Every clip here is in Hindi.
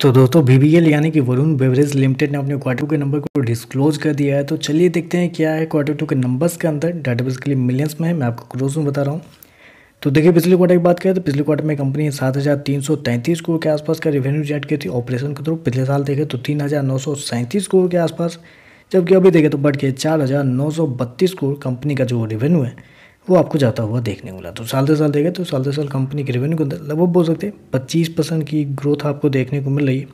तो दोस्तों बीबीएल यानी कि वरुण बेवरेज लिमिटेड ने अपने क्वार्टर के नंबर को डिस्क्लोज कर दिया है तो चलिए देखते हैं क्या है क्वार्टर टू के नंबर्स के अंदर डाटा के लिए मिलियंस में है मैं आपको क्रोज में बता रहा हूँ तो देखिए पिछले क्वार्टर की बात करें तो पिछले क्वार्टर में कंपनी ने सात हज़ार तीन सौ तैंतीस करोड़ के आसपास का रेवेन्यू जनरेट की थी ऑपरेशन के थ्रू पिछले साल देखें तो तीन हज़ार नौ सौ सैंतीस करोड़ के आसपास जबकि अभी देखें तो बढ़ के चार हज़ार नौ सौ बत्तीस करोड़ कंपनी का जो रेवेन्यू है वो आपको जाता हुआ देखने को मिला तो साल दर साल देखें तो साल दर साल कंपनी के रेवेन्यू को लगभग बोल सकते हैं पच्चीस परसेंट की ग्रोथ आपको देखने को मिल रही है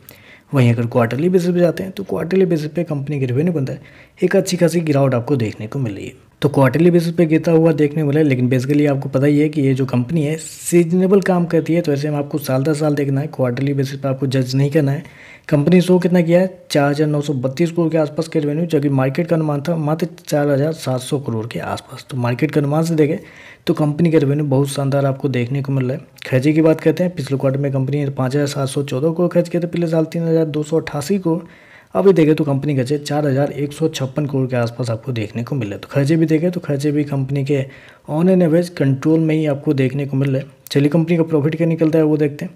वहीं अगर क्वार्टरली बेसिस पे जाते हैं तो क्वार्टरली बेसिस पे कंपनी के रेवेन्यू बनता है एक अच्छी खासी गिरावट आपको देखने को मिल रही है तो क्वार्टरली बेसिस पे गिरता हुआ देखने वाला है लेकिन बेसिकली आपको पता ही है कि ये जो कंपनी है सीजनेबल काम करती है तो ऐसे में आपको साल दर साल देखना है क्वार्टरली बेसिस पे आपको जज नहीं करना है कंपनी शो कितना किया है चार हज़ार नौ सौ बत्तीस करोड़ के आसपास के रेवेन्यू जबकि मार्केट का अनुमान था मात्र चार हज़ार सात सौ करोड़ के आसपास तो मार्केट का अनुमान से देखें तो कंपनी का रेवेन्यू बहुत शानदार आपको देखने को मिल रहा है खर्चे की बात करते हैं पिछले क्वार्टर में कंपनी ने पाँच हज़ार सात सौ चौदह करोड़ खर्च किया था पिछले साल तीन हज़ार दो सौ अट्ठासी करोड़ अभी देखें तो कंपनी खर्चे चार हज़ार एक सौ छप्पन करोड़ के आसपास आपको देखने को मिले तो खर्चे भी देखें तो खर्चे भी कंपनी के ऑन एन एवरेज कंट्रोल में ही आपको देखने को मिल रहा है चलिए कंपनी का प्रॉफिट क्या निकलता है वो देखते हैं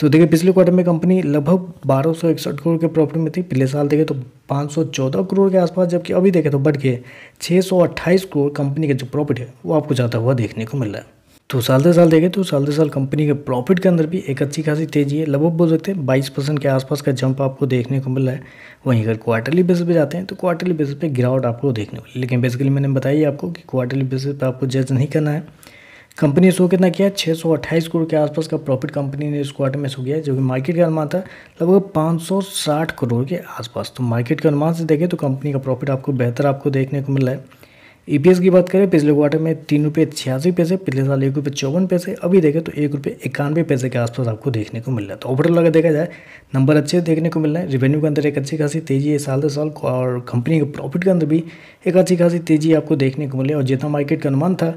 तो देखिए पिछले क्वार्टर में कंपनी लगभग बारह सौ इकसठ करोड़ के प्रॉफिट में थी पिछले साल देखें तो पाँच सौ चौदह करोड़ के आसपास जबकि अभी देखें तो बढ़ के छः सौ अट्ठाईस करोड़ कंपनी का जो प्रॉफिट है वो आपको जाता हुआ देखने को मिल रहा है तो साल दर साल देखें तो साल दर साल कंपनी के प्रॉफिट के अंदर भी एक अच्छी खासी तेजी है लगभग बोल सकते हैं बाईस परसेंट के आसपास का जंप आपको देखने को मिल रहा है वहीं अगर क्वार्टरली बेसिस पे जाते हैं तो क्वार्टरली बेसिस पे गिरावट आपको देखने को मिली लेकिन बेसिकली मैंने बताई आपको कि क्वार्टरली बेसिस पर आपको जज नहीं करना है कंपनी ने शो कितना किया छः सौ अट्ठाईस करोड़ के आसपास का प्रॉफिट कंपनी ने इस क्वार्टर में शो किया जो कि मार्केट का अनुमान था लगभग पाँच सौ साठ करोड़ के आसपास तो मार्केट के अनुमान से देखें तो कंपनी का प्रॉफिट आपको बेहतर आपको देखने को मिल रहा है ई e की बात करें पिछले क्वार्टर में तीन रुपये छियासी पैसे पिछले साल एक रुपये चौवन पैसे अभी देखें तो एक रुपये इक्यानवे पैसे के आसपास आपको देखने को मिल रहा है तो ओवरऑल अगर देखा जाए नंबर अच्छे देखने को मिल रहा है रेवेन्यू के अंदर एक अच्छी खासी तेजी है साल दर साल और कंपनी के प्रॉफिट के अंदर भी एक अच्छी खासी तेजी आपको देखने को मिली और जितना मार्केट का अनुमान था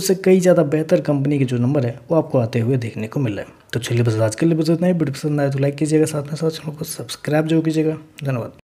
उससे कई ज़्यादा बेहतर कंपनी के जो नंबर है वो आपको आते हुए देखने को मिल रहा है तो चलिए बस आज के लिए बस इतना ही वीडियो पसंद आए तो लाइक कीजिएगा साथ में साथ चैनल को सब्सक्राइब जरूर कीजिएगा धन्यवाद